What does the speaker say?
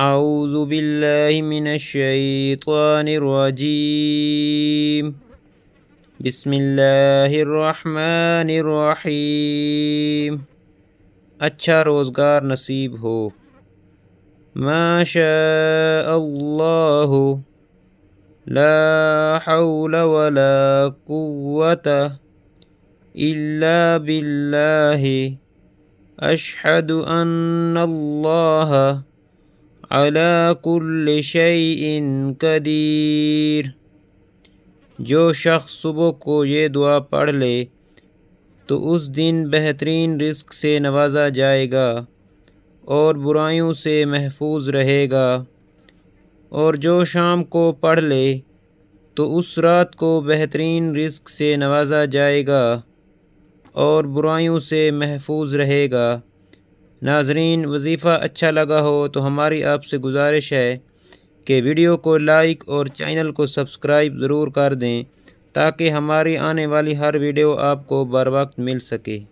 أعوذ بالله من الشيطان الرجيم بسم الله الرحمن الرحيم اچھا روزگار نصيب هو ما شاء الله لا حول ولا قوة إلا بالله أشهد أن الله अला कुल शयन कदीर जो शख्स सुबह को ये दुआ पढ़ ले तो उस दिन बेहतरीन रिस्क से नवाजा जाएगा और बुराइयों से महफूज रहेगा और जो शाम को पढ़ ले तो उस रात को बेहतरीन रिस्क से नवाजा जाएगा और बुराइयों से महफूज रहेगा नाजरीन वजीफ़ा अच्छा लगा हो तो हमारी आपसे गुजारिश है कि वीडियो को लाइक और चैनल को सब्सक्राइब ज़रूर कर दें ताकि हमारी आने वाली हर वीडियो आपको बर वक्त मिल सके